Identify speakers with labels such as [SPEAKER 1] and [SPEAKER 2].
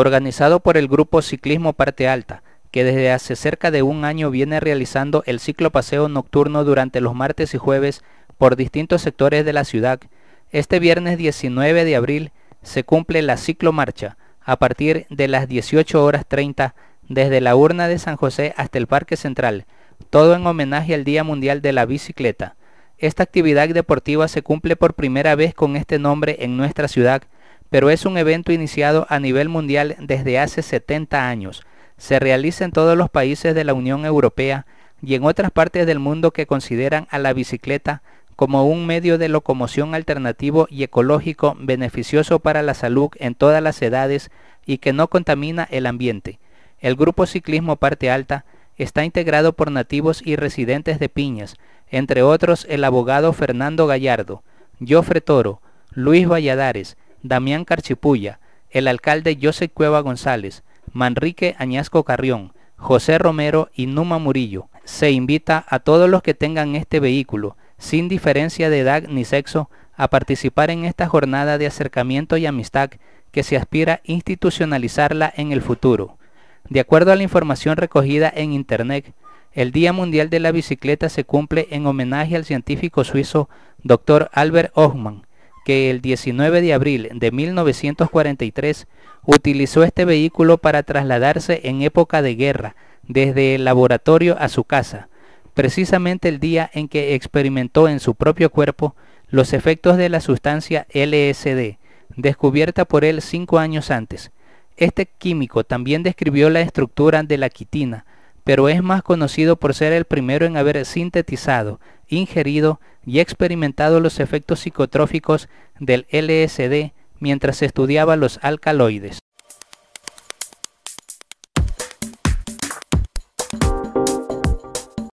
[SPEAKER 1] organizado por el grupo Ciclismo Parte Alta, que desde hace cerca de un año viene realizando el Ciclo Paseo nocturno durante los martes y jueves por distintos sectores de la ciudad. Este viernes 19 de abril se cumple la ciclomarcha a partir de las 18 horas 30 desde la urna de San José hasta el Parque Central, todo en homenaje al Día Mundial de la Bicicleta. Esta actividad deportiva se cumple por primera vez con este nombre en nuestra ciudad pero es un evento iniciado a nivel mundial desde hace 70 años. Se realiza en todos los países de la Unión Europea y en otras partes del mundo que consideran a la bicicleta como un medio de locomoción alternativo y ecológico beneficioso para la salud en todas las edades y que no contamina el ambiente. El grupo Ciclismo Parte Alta está integrado por nativos y residentes de Piñas, entre otros el abogado Fernando Gallardo, Jofre Toro, Luis Valladares, Damián Carchipulla, el alcalde José Cueva González, Manrique Añasco Carrión, José Romero y Numa Murillo. Se invita a todos los que tengan este vehículo, sin diferencia de edad ni sexo, a participar en esta jornada de acercamiento y amistad que se aspira a institucionalizarla en el futuro. De acuerdo a la información recogida en Internet, el Día Mundial de la Bicicleta se cumple en homenaje al científico suizo Dr. Albert Hoffman, que el 19 de abril de 1943 utilizó este vehículo para trasladarse en época de guerra desde el laboratorio a su casa, precisamente el día en que experimentó en su propio cuerpo los efectos de la sustancia LSD, descubierta por él cinco años antes. Este químico también describió la estructura de la quitina, pero es más conocido por ser el primero en haber sintetizado, ingerido y experimentado los efectos psicotróficos del LSD mientras estudiaba los alcaloides.